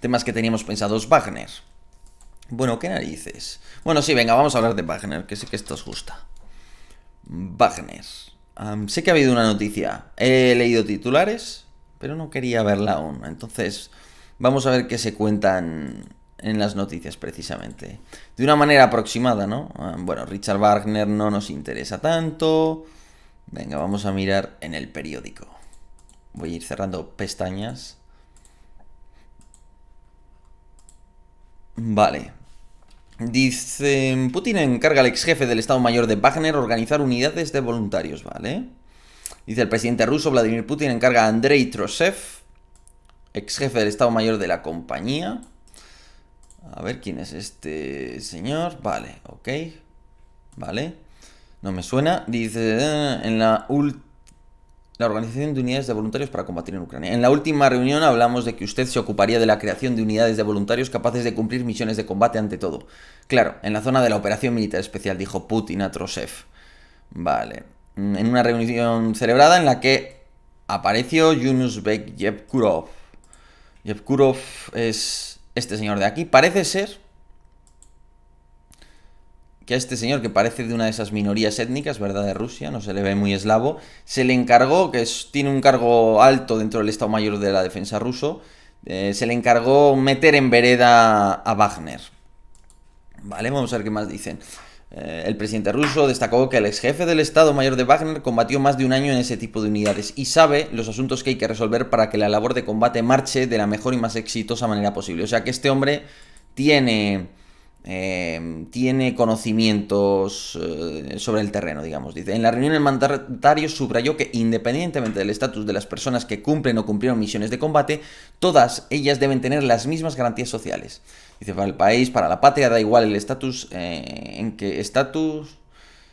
temas que teníamos pensados. Wagner. Bueno, ¿qué narices? Bueno, sí, venga, vamos a hablar de Wagner, que sé que esto os gusta. Wagner. sé que ha habido una noticia. He leído titulares, pero no quería verla aún. Entonces, vamos a ver qué se cuentan en las noticias precisamente. De una manera aproximada, ¿no? bueno, Richard Wagner no nos interesa tanto. Venga, vamos a mirar en el periódico. Voy a ir cerrando pestañas Vale. Dice, Putin encarga al ex jefe del Estado Mayor de Wagner organizar unidades de voluntarios, ¿vale? Dice el presidente ruso Vladimir Putin encarga a Andrei Trosev, ex jefe del Estado Mayor de la compañía. A ver quién es este señor. Vale, ok. Vale. No me suena. Dice, ah, en la última la Organización de Unidades de Voluntarios para Combatir en Ucrania. En la última reunión hablamos de que usted se ocuparía de la creación de unidades de voluntarios capaces de cumplir misiones de combate ante todo. Claro, en la zona de la operación militar especial, dijo Putin a Trosev. Vale. Mm, en una reunión celebrada en la que apareció Bek Yevkurov. Yevkurov es este señor de aquí. Parece ser que a este señor, que parece de una de esas minorías étnicas, ¿verdad?, de Rusia, no se le ve muy eslavo, se le encargó, que tiene un cargo alto dentro del Estado Mayor de la Defensa ruso, eh, se le encargó meter en vereda a Wagner. Vale, vamos a ver qué más dicen. Eh, el presidente ruso destacó que el ex jefe del Estado Mayor de Wagner combatió más de un año en ese tipo de unidades y sabe los asuntos que hay que resolver para que la labor de combate marche de la mejor y más exitosa manera posible. O sea que este hombre tiene Em, tiene conocimientos eh, sobre el terreno, digamos. Dice, en la reunión el mandatario subrayó que independientemente del estatus de las personas que cumplen o cumplieron misiones de combate, todas ellas deben tener las mismas garantías sociales. Dice, para el país, para la patria, da igual el estatus eh, en qué estatus...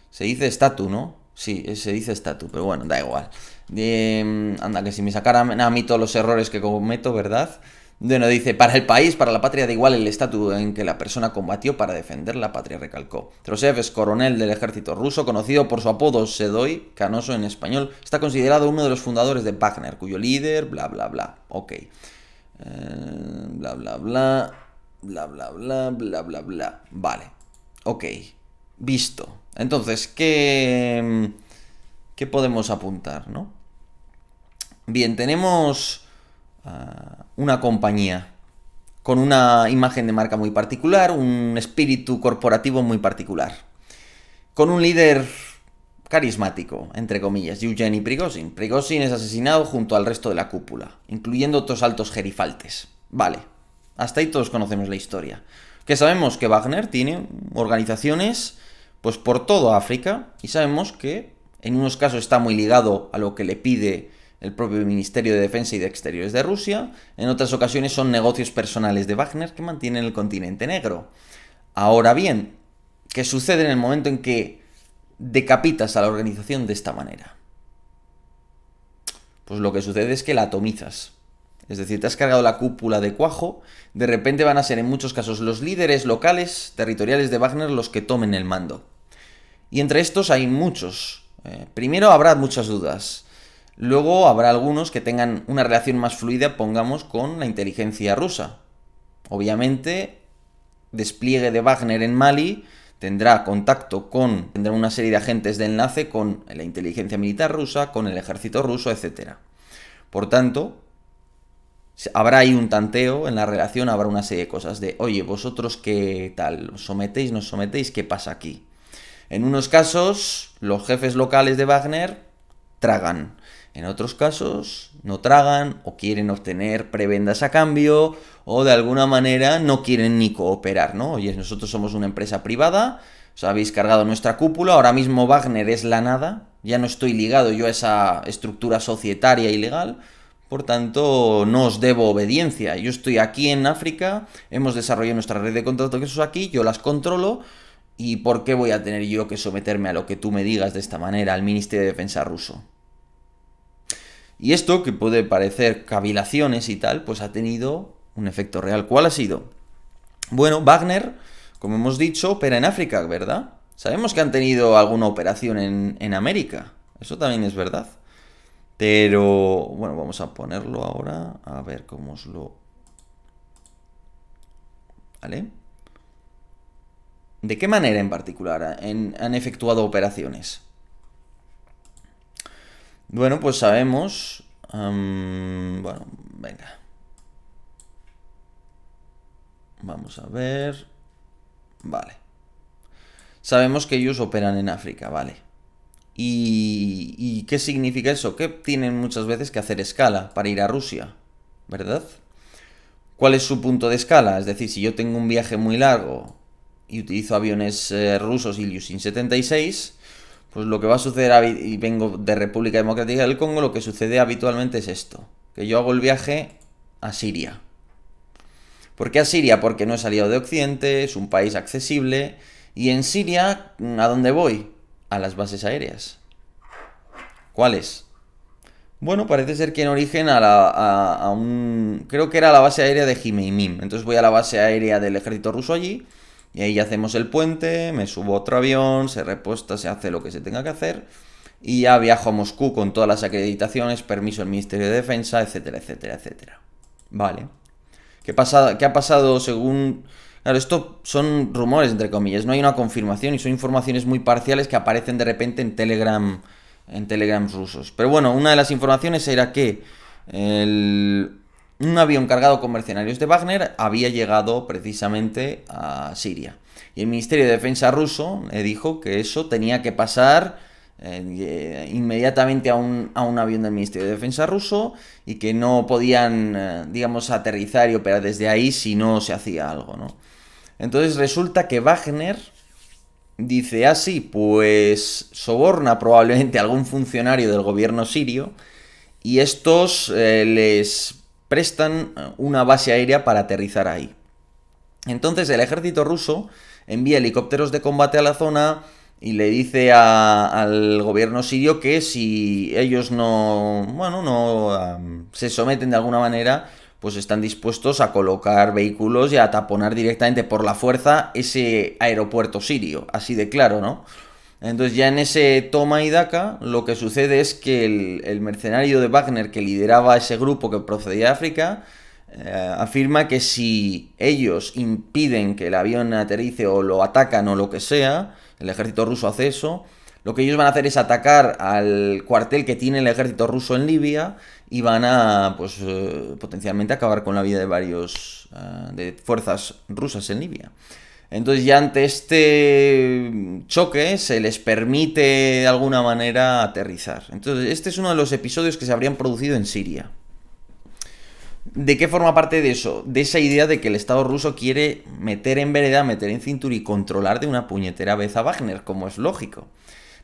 Se dice estatus, ¿no? Sí, eh, se dice estatus, pero bueno, da igual. Em, anda, que si me sacaran a mí todos los errores que cometo, ¿verdad? Bueno, dice, para el país, para la patria da igual el estatus en que la persona combatió para defender la patria, recalcó. Trosev es coronel del ejército ruso, conocido por su apodo Sedoy, canoso en español. Está considerado uno de los fundadores de Wagner, cuyo líder, bla, bla, bla. Ok. Eh, bla, bla, bla. Bla, bla, bla, bla, bla, bla. Vale. Ok. Visto. Entonces, ¿qué... ¿Qué podemos apuntar, no? Bien, tenemos Ah, una compañía con una imagen de marca muy particular, un espíritu corporativo muy particular, con un líder carismático, entre comillas, y Prigozhin. Prigozhin es asesinado junto al resto de la cúpula, incluyendo otros altos gerifaltes. Vale, hasta ahí todos conocemos la historia. Que sabemos que Wagner tiene organizaciones pues por todo África y sabemos que en unos casos está muy ligado a lo que le pide el propio Ministerio de Defensa y de Exteriores de Rusia, en otras ocasiones son negocios personales de Wagner que mantienen el continente negro. Ahora bien, ¿qué sucede en el momento en que decapitas a la organización de esta manera? Pues lo que sucede es que la atomizas. Es decir, te has cargado la cúpula de cuajo, de repente van a ser en muchos casos los líderes locales, territoriales de Wagner los que tomen el mando. Y entre estos hay muchos. Eh, primero habrá muchas dudas. Luego habrá algunos que tengan una relación más fluida, pongamos, con la inteligencia rusa. Obviamente, despliegue de Wagner en Mali tendrá contacto con, tendrá una serie de agentes de enlace con la inteligencia militar rusa, con el ejército ruso, etc. Por tanto, habrá ahí un tanteo en la relación, habrá una serie de cosas de, oye, vosotros qué tal, os sometéis, nos sometéis, ¿qué pasa aquí? En unos casos, los jefes locales de Wagner tragan. En otros casos no tragan o quieren obtener prebendas a cambio o de alguna manera no quieren ni cooperar, ¿no? Oye, nosotros somos una empresa privada, os habéis cargado nuestra cúpula, ahora mismo Wagner es la nada, ya no estoy ligado yo a esa estructura societaria ilegal, por tanto, no os debo obediencia. Yo estoy aquí en África, hemos desarrollado nuestra red de contratos aquí, yo las controlo. ¿Y por qué voy a tener yo que someterme a lo que tú me digas de esta manera al Ministerio de Defensa ruso? Y esto, que puede parecer cavilaciones y tal, pues ha tenido un efecto real. ¿Cuál ha sido? Bueno, Wagner, como hemos dicho, opera en África, ¿verdad? Sabemos que han tenido alguna operación en, América. Eso también es verdad. Pero, bueno, vamos a ponerlo ahora. A ver cómo os lo... ¿De qué manera en particular han, han efectuado operaciones? Bueno, pues sabemos... bueno, venga. Vamos a ver... Vale. Sabemos que ellos operan en África, vale. ¿Y, qué significa eso? Que tienen muchas veces que hacer escala para ir a Rusia, ¿verdad? ¿Cuál es su punto de escala? Es decir, si yo tengo un viaje muy largo y utilizo aviones eh, rusos rusos Ilyushin 76, pues lo que va a suceder, y vengo de República Democrática del Congo, lo que sucede habitualmente es esto, que yo hago el viaje a Siria. ¿Por qué a Siria? Porque no es aliado de Occidente, es un país accesible, y en Siria, ¿a dónde voy? A las bases aéreas. ¿Cuáles? Bueno, parece ser que en origen a, un... Creo que era la base aérea de Jimeimim. Entonces voy a la base aérea del ejército ruso allí y ahí hacemos el puente, me subo otro avión, se repuesta, se hace lo que se tenga que hacer. Y ya viajo a Moscú con todas las acreditaciones, permiso del Ministerio de Defensa, etcétera, etcétera, etcétera. Vale. ¿Qué, qué ha pasado según...? Claro, esto son rumores, entre comillas, no hay una confirmación y son informaciones muy parciales que aparecen de repente en Telegram, en Telegrams rusos. Pero bueno, una de las informaciones era que el un avión cargado con mercenarios de Wagner había llegado precisamente a Siria. Y el Ministerio de Defensa ruso le dijo que eso tenía que pasar eh, inmediatamente a un, a un, avión del Ministerio de Defensa ruso y que no podían, eh, digamos, aterrizar y operar desde ahí si no se hacía algo, ¿no? Entonces resulta que Wagner dice así, ah, sí, pues soborna probablemente a algún funcionario del gobierno sirio y estos eh, les prestan eh, una base aérea para aterrizar ahí. Entonces el ejército ruso envía helicópteros de combate a la zona y le dice al gobierno sirio que si ellos no, bueno, no se someten de alguna manera, pues están dispuestos a colocar vehículos y a taponar directamente por la fuerza ese aeropuerto sirio, así de claro, ¿no? Entonces ya en ese toma y daca lo que sucede es que el, mercenario de Wagner que lideraba ese grupo que procedía de África eh, afirma que si ellos impiden que el avión aterrice o lo atacan o lo que sea, el ejército ruso hace eso, lo que ellos van a hacer es atacar al cuartel que tiene el ejército ruso en Libia y van a pues eh, potencialmente acabar con la vida de varios eh, de fuerzas rusas en Libia. Entonces ya ante este choque se les permite de alguna manera aterrizar. Entonces este es uno de los episodios que se habrían producido en Siria. ¿De qué forma parte de eso? De esa idea de que el Estado ruso quiere meter en vereda, meter en cintura y controlar de una puñetera vez a Wagner, como es lógico.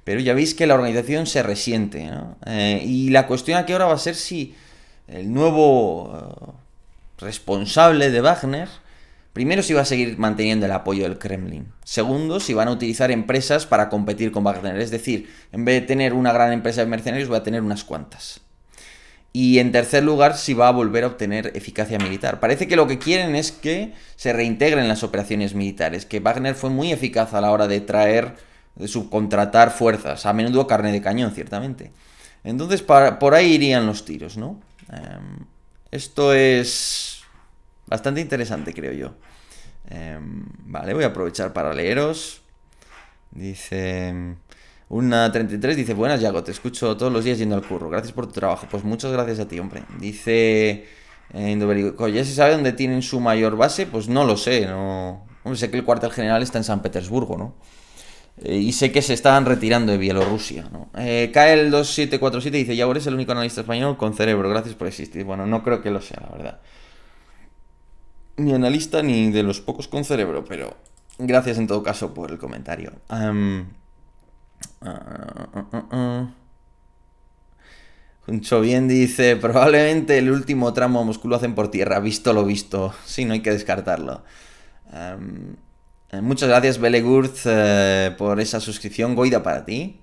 Pero ya veis que la organización se resiente. ¿no? Eh, y la cuestión aquí ahora va a ser si el nuevo eh, responsable de Wagner Primero, si va a seguir manteniendo el apoyo del Kremlin. Segundo, si van a utilizar empresas para competir con Wagner. Es decir, en vez de tener una gran empresa de mercenarios, va a tener unas cuantas. Y en tercer lugar, si va a volver a obtener eficacia militar. Parece que lo que quieren es que se reintegren las operaciones militares, que Wagner fue muy eficaz a la hora de traer, de subcontratar fuerzas, a menudo carne de cañón, ciertamente. Entonces, por ahí irían los tiros, ¿no? Em, esto es Bastante interesante, creo yo. Em, vale, voy a aprovechar para leeros. Dice... Una 33 dice, buenas Yago, te escucho todos los días yendo al curro. Gracias por tu trabajo. Pues muchas gracias a ti, hombre. Dice eh, ¿ya se sabe dónde tienen su mayor base? Pues no lo sé, no... Hombre, sé que el cuartel general está en San Petersburgo, ¿no? Eh, y sé que se están retirando de Bielorrusia, ¿no? Eh, 2747 dice, Yago, eres el único analista español con cerebro. Gracias por existir. Bueno, no creo que lo sea, la verdad ni analista ni de los pocos con cerebro, pero gracias en todo caso por el comentario. mucho ah, ah, ah, Bien dice, probablemente el último tramo músculo hacen por tierra, visto lo visto, sí, no hay que descartarlo. Eh, muchas gracias, Belegurz, eh, por esa suscripción, Goida para ti.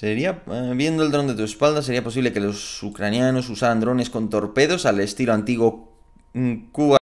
Sería, eh, viendo el dron de tu espalda, sería posible que los ucranianos usaran drones con torpedos al estilo antiguo mm, Cuba.